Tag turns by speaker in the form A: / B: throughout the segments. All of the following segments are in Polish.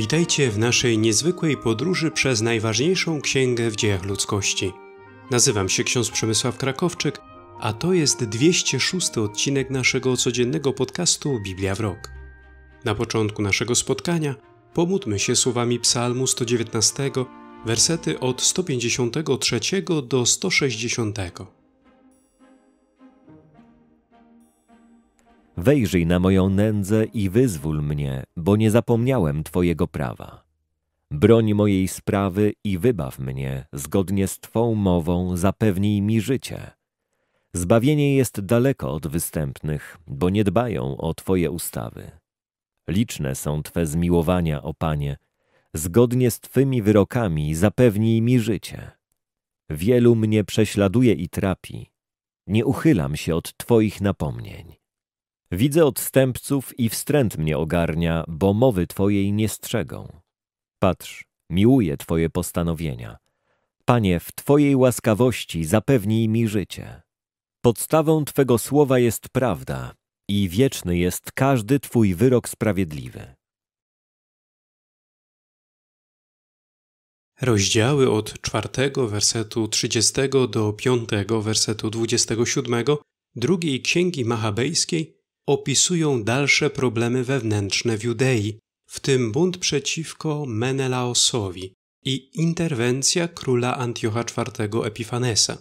A: Witajcie w naszej niezwykłej podróży przez najważniejszą księgę w dziejach ludzkości. Nazywam się ksiądz Przemysław Krakowczyk, a to jest 206 odcinek naszego codziennego podcastu Biblia w Rok. Na początku naszego spotkania pomódmy się słowami Psalmu 119, wersety od 153 do 160.
B: Wejrzyj na moją nędzę i wyzwól mnie, bo nie zapomniałem Twojego prawa. Broń mojej sprawy i wybaw mnie, zgodnie z Twą mową zapewnij mi życie. Zbawienie jest daleko od występnych, bo nie dbają o Twoje ustawy. Liczne są Twe zmiłowania, o Panie. Zgodnie z Twymi wyrokami zapewnij mi życie. Wielu mnie prześladuje i trapi. Nie uchylam się od Twoich napomnień. Widzę odstępców i wstręt mnie ogarnia, bo mowy Twojej nie strzegą. Patrz, miłuję Twoje postanowienia. Panie, w Twojej łaskawości zapewnij mi życie. Podstawą Twego słowa jest prawda i wieczny jest każdy Twój wyrok sprawiedliwy.
A: Rozdziały od czwartego wersetu 30 do piątego wersetu 27 drugiej księgi machabejskiej opisują dalsze problemy wewnętrzne w Judei, w tym bunt przeciwko Menelaosowi i interwencja króla Antiocha IV Epifanesa.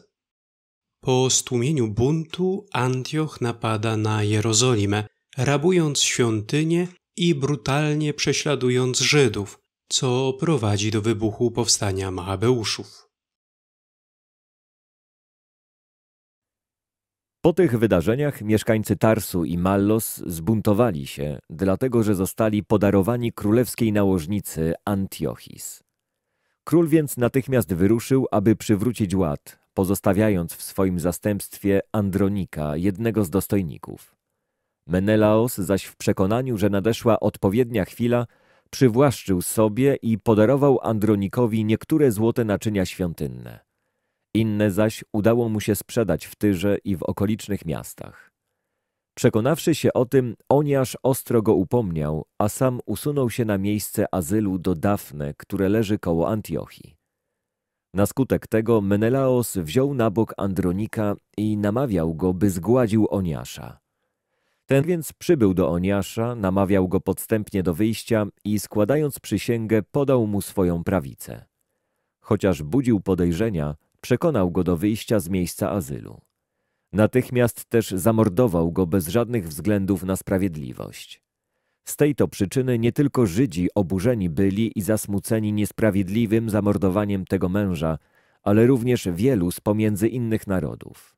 A: Po stłumieniu buntu Antioch napada na Jerozolimę, rabując świątynię i brutalnie prześladując Żydów, co prowadzi do wybuchu powstania Machabeuszów.
B: Po tych wydarzeniach mieszkańcy Tarsu i Mallos zbuntowali się, dlatego że zostali podarowani królewskiej nałożnicy Antiochis. Król więc natychmiast wyruszył, aby przywrócić ład, pozostawiając w swoim zastępstwie Andronika, jednego z dostojników. Menelaos zaś w przekonaniu, że nadeszła odpowiednia chwila, przywłaszczył sobie i podarował Andronikowi niektóre złote naczynia świątynne. Inne zaś udało mu się sprzedać w Tyrze i w okolicznych miastach. Przekonawszy się o tym, Oniasz ostro go upomniał, a sam usunął się na miejsce azylu do Dafne, które leży koło Antiochi. Na skutek tego Menelaos wziął na bok Andronika i namawiał go, by zgładził Oniasza. Ten więc przybył do Oniasza, namawiał go podstępnie do wyjścia i składając przysięgę podał mu swoją prawicę. Chociaż budził podejrzenia, Przekonał go do wyjścia z miejsca azylu. Natychmiast też zamordował go bez żadnych względów na sprawiedliwość. Z tej to przyczyny nie tylko Żydzi oburzeni byli i zasmuceni niesprawiedliwym zamordowaniem tego męża, ale również wielu z pomiędzy innych narodów.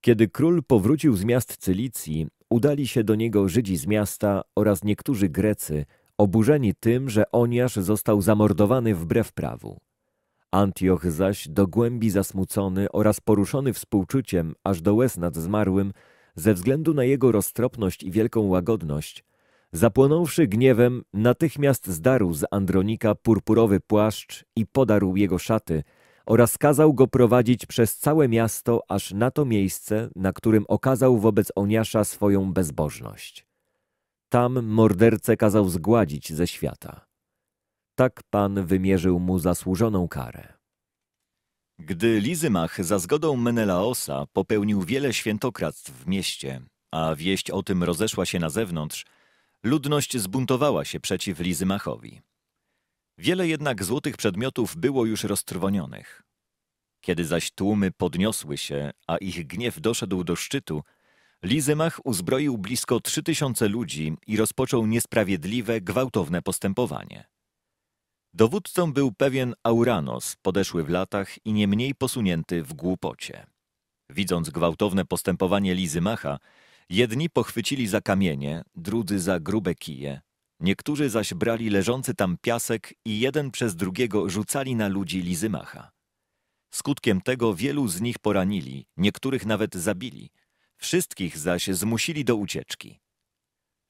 B: Kiedy król powrócił z miast Cylicji, udali się do niego Żydzi z miasta oraz niektórzy Grecy, oburzeni tym, że Oniasz został zamordowany wbrew prawu. Antioch zaś, do głębi zasmucony oraz poruszony współczuciem aż do łez nad zmarłym, ze względu na jego roztropność i wielką łagodność, zapłonąwszy gniewem, natychmiast zdarł z Andronika purpurowy płaszcz i podarł jego szaty oraz kazał go prowadzić przez całe miasto aż na to miejsce, na którym okazał wobec Oniasza swoją bezbożność. Tam mordercę kazał zgładzić ze świata. Tak Pan wymierzył mu zasłużoną karę. Gdy Lizymach za zgodą Menelaosa popełnił wiele świętokradztw w mieście, a wieść o tym rozeszła się na zewnątrz, ludność zbuntowała się przeciw Lizymachowi. Wiele jednak złotych przedmiotów było już roztrwonionych. Kiedy zaś tłumy podniosły się, a ich gniew doszedł do szczytu, Lizymach uzbroił blisko trzy tysiące ludzi i rozpoczął niesprawiedliwe, gwałtowne postępowanie. Dowódcą był pewien Auranos, podeszły w latach i nie mniej posunięty w głupocie. Widząc gwałtowne postępowanie Lizy Macha, jedni pochwycili za kamienie, drudzy za grube kije, niektórzy zaś brali leżący tam piasek i jeden przez drugiego rzucali na ludzi Lizymacha. Macha. Skutkiem tego wielu z nich poranili, niektórych nawet zabili, wszystkich zaś zmusili do ucieczki.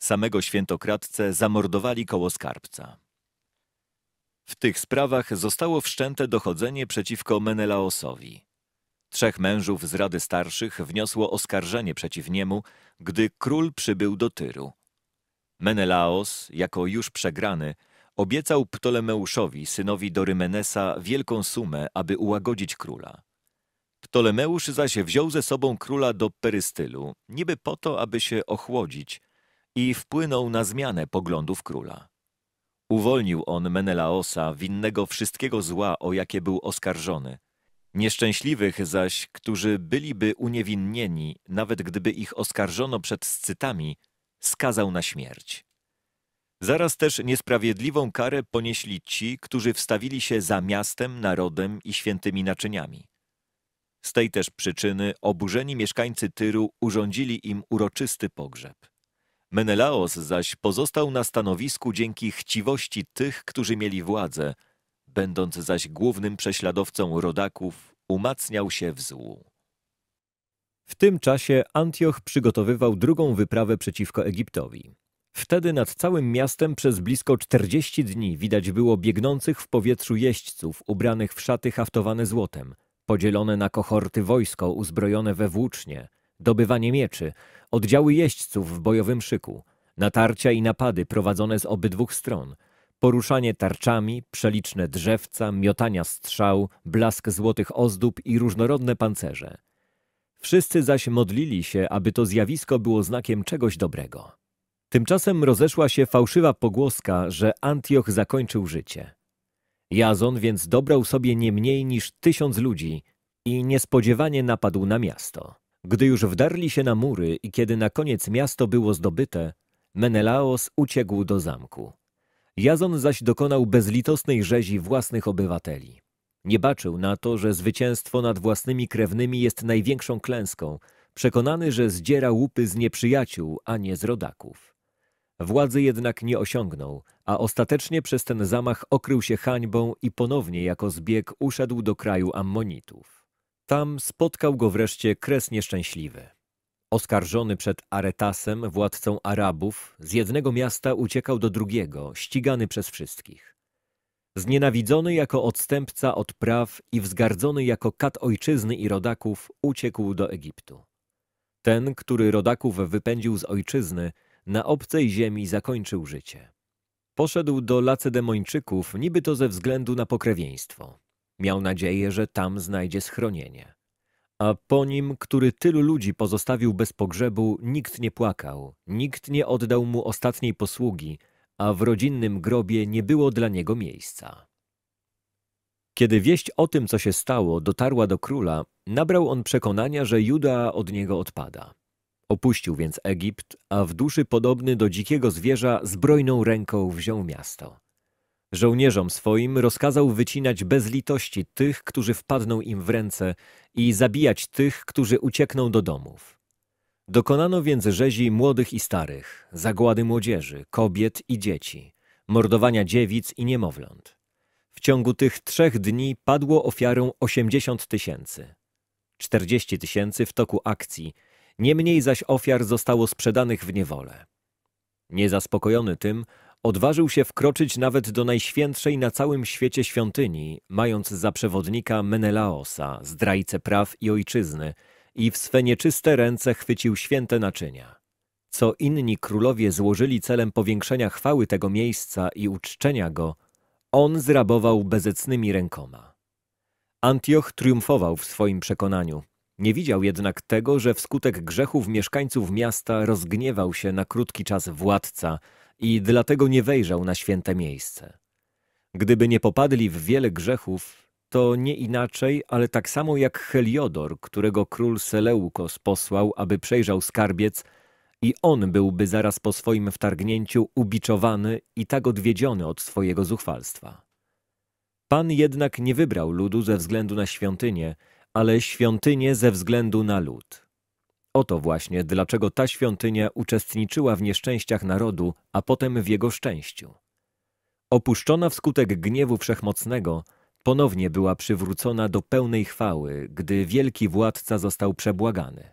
B: Samego świętokradcę zamordowali koło skarbca. W tych sprawach zostało wszczęte dochodzenie przeciwko Menelaosowi. Trzech mężów z Rady Starszych wniosło oskarżenie przeciw niemu, gdy król przybył do Tyru. Menelaos, jako już przegrany, obiecał Ptolemeuszowi, synowi Dorymenesa, wielką sumę, aby ułagodzić króla. Ptolemeusz zaś wziął ze sobą króla do Perystylu, niby po to, aby się ochłodzić i wpłynął na zmianę poglądów króla. Uwolnił on Menelaosa, winnego wszystkiego zła, o jakie był oskarżony. Nieszczęśliwych zaś, którzy byliby uniewinnieni, nawet gdyby ich oskarżono przed scytami, skazał na śmierć. Zaraz też niesprawiedliwą karę ponieśli ci, którzy wstawili się za miastem, narodem i świętymi naczyniami. Z tej też przyczyny oburzeni mieszkańcy Tyru urządzili im uroczysty pogrzeb. Menelaos zaś pozostał na stanowisku dzięki chciwości tych, którzy mieli władzę, będąc zaś głównym prześladowcą rodaków, umacniał się w złu. W tym czasie Antioch przygotowywał drugą wyprawę przeciwko Egiptowi. Wtedy nad całym miastem przez blisko 40 dni widać było biegnących w powietrzu jeźdźców ubranych w szaty haftowane złotem, podzielone na kohorty wojsko uzbrojone we włócznie – dobywanie mieczy, oddziały jeźdźców w bojowym szyku, natarcia i napady prowadzone z obydwu stron, poruszanie tarczami, przeliczne drzewca, miotania strzał, blask złotych ozdób i różnorodne pancerze. Wszyscy zaś modlili się, aby to zjawisko było znakiem czegoś dobrego. Tymczasem rozeszła się fałszywa pogłoska, że Antioch zakończył życie. Jazon więc dobrał sobie nie mniej niż tysiąc ludzi i niespodziewanie napadł na miasto. Gdy już wdarli się na mury i kiedy na koniec miasto było zdobyte, Menelaos uciekł do zamku. Jazon zaś dokonał bezlitosnej rzezi własnych obywateli. Nie baczył na to, że zwycięstwo nad własnymi krewnymi jest największą klęską, przekonany, że zdziera łupy z nieprzyjaciół, a nie z rodaków. Władzy jednak nie osiągnął, a ostatecznie przez ten zamach okrył się hańbą i ponownie jako zbieg uszedł do kraju Ammonitów. Tam spotkał go wreszcie kres nieszczęśliwy. Oskarżony przed Aretasem, władcą Arabów, z jednego miasta uciekał do drugiego, ścigany przez wszystkich. Znienawidzony jako odstępca od praw i wzgardzony jako kat ojczyzny i rodaków, uciekł do Egiptu. Ten, który rodaków wypędził z ojczyzny, na obcej ziemi zakończył życie. Poszedł do Lacedemończyków niby to ze względu na pokrewieństwo. Miał nadzieję, że tam znajdzie schronienie. A po nim, który tylu ludzi pozostawił bez pogrzebu, nikt nie płakał, nikt nie oddał mu ostatniej posługi, a w rodzinnym grobie nie było dla niego miejsca. Kiedy wieść o tym, co się stało, dotarła do króla, nabrał on przekonania, że Juda od niego odpada. Opuścił więc Egipt, a w duszy podobny do dzikiego zwierza zbrojną ręką wziął miasto. Żołnierzom swoim rozkazał wycinać bez litości tych, którzy wpadną im w ręce i zabijać tych, którzy uciekną do domów. Dokonano więc rzezi młodych i starych, zagłady młodzieży, kobiet i dzieci, mordowania dziewic i niemowląt. W ciągu tych trzech dni padło ofiarą 80 tysięcy. 40 tysięcy w toku akcji, niemniej zaś ofiar zostało sprzedanych w niewolę. Niezaspokojony tym, Odważył się wkroczyć nawet do najświętszej na całym świecie świątyni, mając za przewodnika Menelaosa, zdrajcę praw i ojczyzny, i w swe nieczyste ręce chwycił święte naczynia. Co inni królowie złożyli celem powiększenia chwały tego miejsca i uczczenia go, on zrabował bezecnymi rękoma. Antioch triumfował w swoim przekonaniu. Nie widział jednak tego, że wskutek grzechów mieszkańców miasta rozgniewał się na krótki czas władca, i dlatego nie wejrzał na święte miejsce. Gdyby nie popadli w wiele grzechów, to nie inaczej, ale tak samo jak Heliodor, którego król Seleukos posłał, aby przejrzał skarbiec, i on byłby zaraz po swoim wtargnięciu ubiczowany i tak odwiedziony od swojego zuchwalstwa. Pan jednak nie wybrał ludu ze względu na świątynię, ale świątynię ze względu na lud. Oto właśnie dlaczego ta świątynia uczestniczyła w nieszczęściach narodu, a potem w jego szczęściu. Opuszczona wskutek gniewu wszechmocnego, ponownie była przywrócona do pełnej chwały, gdy wielki władca został przebłagany.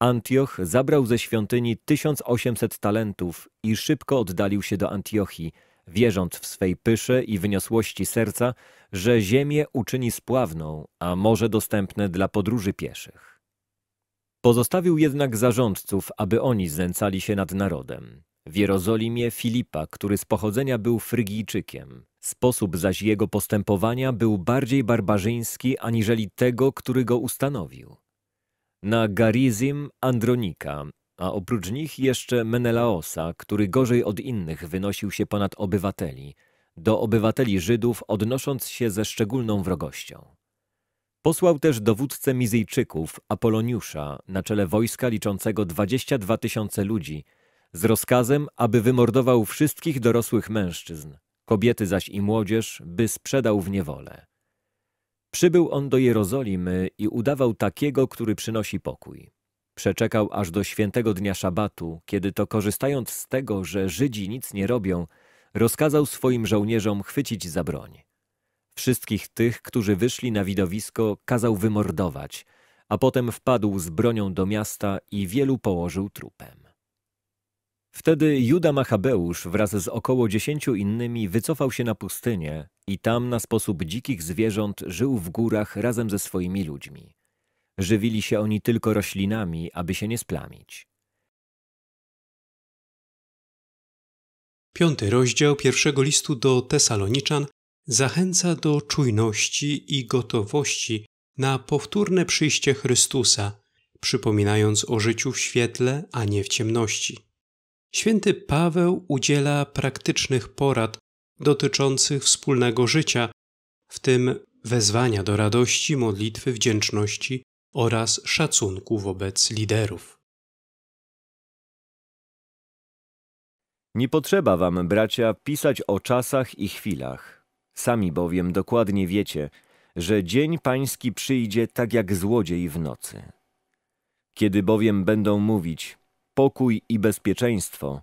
B: Antioch zabrał ze świątyni 1800 talentów i szybko oddalił się do Antiochii, wierząc w swej pysze i wyniosłości serca, że ziemię uczyni spławną, a morze dostępne dla podróży pieszych. Pozostawił jednak zarządców, aby oni znęcali się nad narodem. W Jerozolimie Filipa, który z pochodzenia był Frygijczykiem. Sposób zaś jego postępowania był bardziej barbarzyński aniżeli tego, który go ustanowił. Na Garizim Andronika, a oprócz nich jeszcze Menelaosa, który gorzej od innych wynosił się ponad obywateli, do obywateli Żydów odnosząc się ze szczególną wrogością. Posłał też dowódcę Mizyjczyków, Apoloniusza, na czele wojska liczącego 22 tysiące ludzi, z rozkazem, aby wymordował wszystkich dorosłych mężczyzn, kobiety zaś i młodzież, by sprzedał w niewolę. Przybył on do Jerozolimy i udawał takiego, który przynosi pokój. Przeczekał aż do świętego dnia szabatu, kiedy to korzystając z tego, że Żydzi nic nie robią, rozkazał swoim żołnierzom chwycić za broń. Wszystkich tych, którzy wyszli na widowisko, kazał wymordować, a potem wpadł z bronią do miasta i wielu położył trupem. Wtedy Juda Machabeusz wraz z około dziesięciu innymi wycofał się na pustynię i tam na sposób dzikich zwierząt żył w górach razem ze swoimi ludźmi. Żywili się oni tylko roślinami, aby się nie splamić.
A: Piąty rozdział pierwszego listu do Tesaloniczan, zachęca do czujności i gotowości na powtórne przyjście Chrystusa, przypominając o życiu w świetle, a nie w ciemności. Święty Paweł udziela praktycznych porad dotyczących wspólnego życia, w tym wezwania do radości, modlitwy, wdzięczności oraz szacunku wobec liderów.
B: Nie potrzeba wam, bracia, pisać o czasach i chwilach Sami bowiem dokładnie wiecie, że dzień pański przyjdzie tak jak złodziej w nocy. Kiedy bowiem będą mówić pokój i bezpieczeństwo,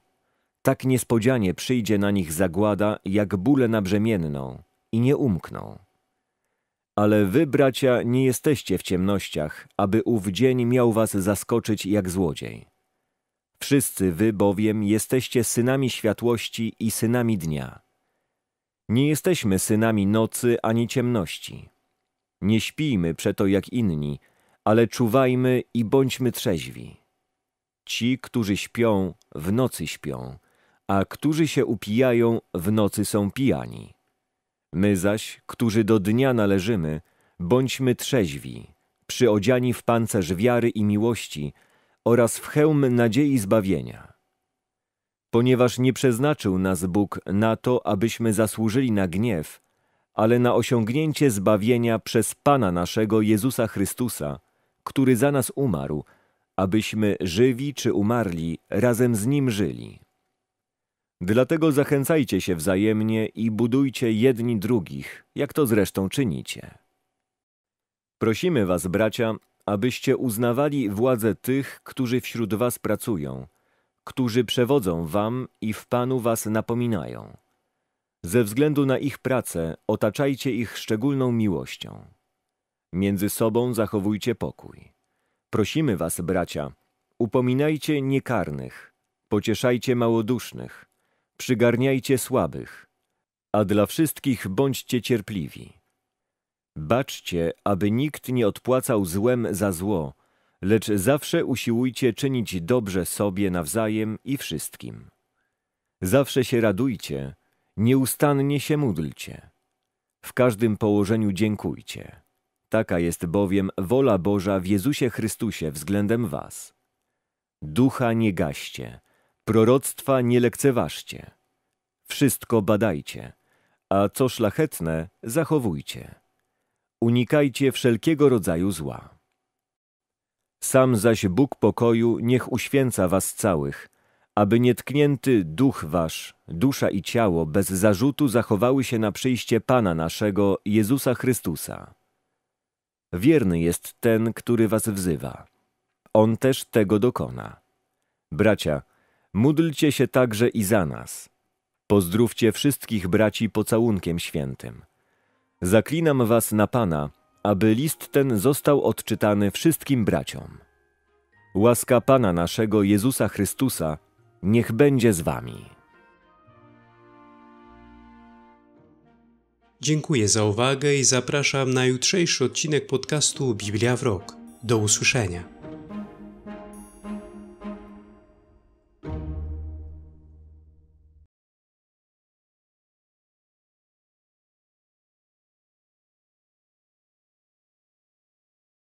B: tak niespodzianie przyjdzie na nich zagłada jak bóle nabrzemienną i nie umkną. Ale wy, bracia, nie jesteście w ciemnościach, aby ów dzień miał was zaskoczyć jak złodziej. Wszyscy wy bowiem jesteście synami światłości i synami dnia. Nie jesteśmy synami nocy ani ciemności. Nie śpijmy przeto jak inni, ale czuwajmy i bądźmy trzeźwi. Ci, którzy śpią, w nocy śpią, a którzy się upijają, w nocy są pijani. My zaś, którzy do dnia należymy, bądźmy trzeźwi, przyodziani w pancerz wiary i miłości oraz w hełm nadziei zbawienia ponieważ nie przeznaczył nas Bóg na to, abyśmy zasłużyli na gniew, ale na osiągnięcie zbawienia przez Pana naszego Jezusa Chrystusa, który za nas umarł, abyśmy żywi czy umarli razem z Nim żyli. Dlatego zachęcajcie się wzajemnie i budujcie jedni drugich, jak to zresztą czynicie. Prosimy was, bracia, abyście uznawali władzę tych, którzy wśród was pracują – którzy przewodzą wam i w Panu was napominają. Ze względu na ich pracę otaczajcie ich szczególną miłością. Między sobą zachowujcie pokój. Prosimy was, bracia, upominajcie niekarnych, pocieszajcie małodusznych, przygarniajcie słabych, a dla wszystkich bądźcie cierpliwi. Baczcie, aby nikt nie odpłacał złem za zło, lecz zawsze usiłujcie czynić dobrze sobie nawzajem i wszystkim. Zawsze się radujcie, nieustannie się módlcie. W każdym położeniu dziękujcie. Taka jest bowiem wola Boża w Jezusie Chrystusie względem was. Ducha nie gaście, proroctwa nie lekceważcie. Wszystko badajcie, a co szlachetne zachowujcie. Unikajcie wszelkiego rodzaju zła. Sam zaś Bóg pokoju niech uświęca was całych, aby nietknięty duch wasz, dusza i ciało bez zarzutu zachowały się na przyjście Pana naszego, Jezusa Chrystusa. Wierny jest ten, który was wzywa. On też tego dokona. Bracia, módlcie się także i za nas. Pozdrówcie wszystkich braci pocałunkiem świętym. Zaklinam was na Pana, aby list ten został odczytany wszystkim braciom. Łaska Pana naszego Jezusa Chrystusa niech będzie z Wami.
A: Dziękuję za uwagę i zapraszam na jutrzejszy odcinek podcastu Biblia w Rok. Do usłyszenia.